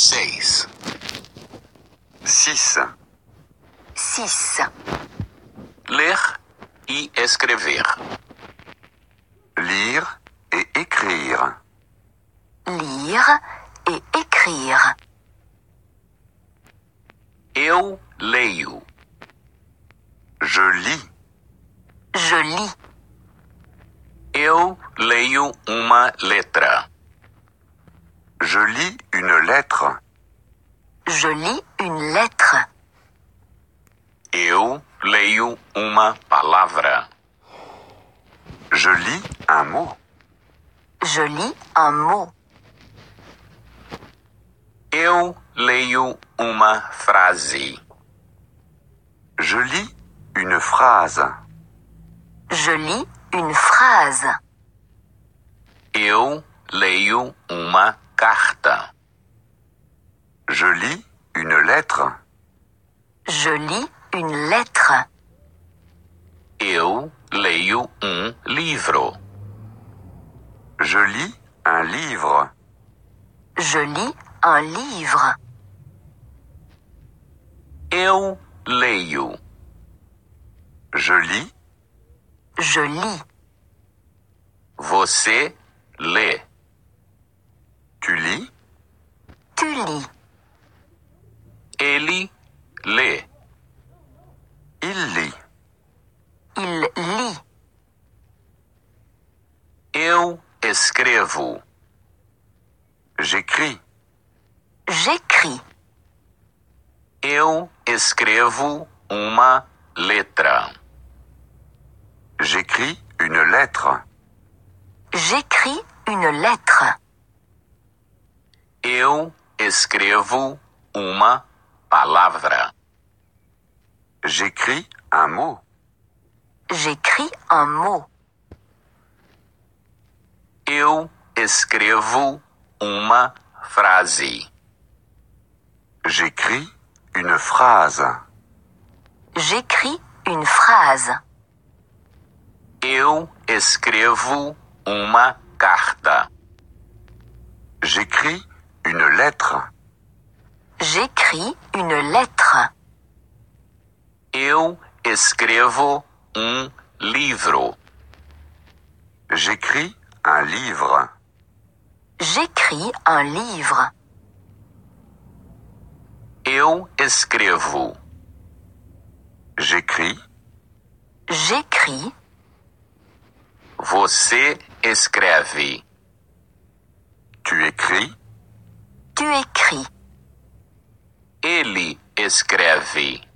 6. 6 Cissa. Ler e escrever. Lire et écrire. Lire et écrire. Eu leio. Je lis. Je lis. Eu leio uma letra. Je lis une lettre. Je lis une lettre. Eu leio uma palavra. Je lis un mot. Je lis un mot. Eu leio uma frase. Je lis une phrase. Je lis une phrase. Eu leio uma carte. Je lis une lettre. Je lis une lettre. Eu leio un livre. Je lis un livre. Je lis un livre. Eu leio. Je lis. Je lis. Você lê. Tu lis Tu lis. Elle lit. Il lit. Il lit. Eu escrevo. J'écris. J'écris. Eu escrevo uma lettre. J'écris une lettre. J'écris une lettre. Eu escrevo uma palavra. J'écris un mot. J'écris un mot. Eu escrevo uma frase. J'écris une phrase. J'écris une phrase. Eu escrevo uma carta. J'écris une lettre. J'écris une lettre. Eu escrevo um livro. J'écris un livre. J'écris un livre. Eu escrevo. J'écris. J'écris. Você escreve. Tu écris. Tu écris. Ele escreve.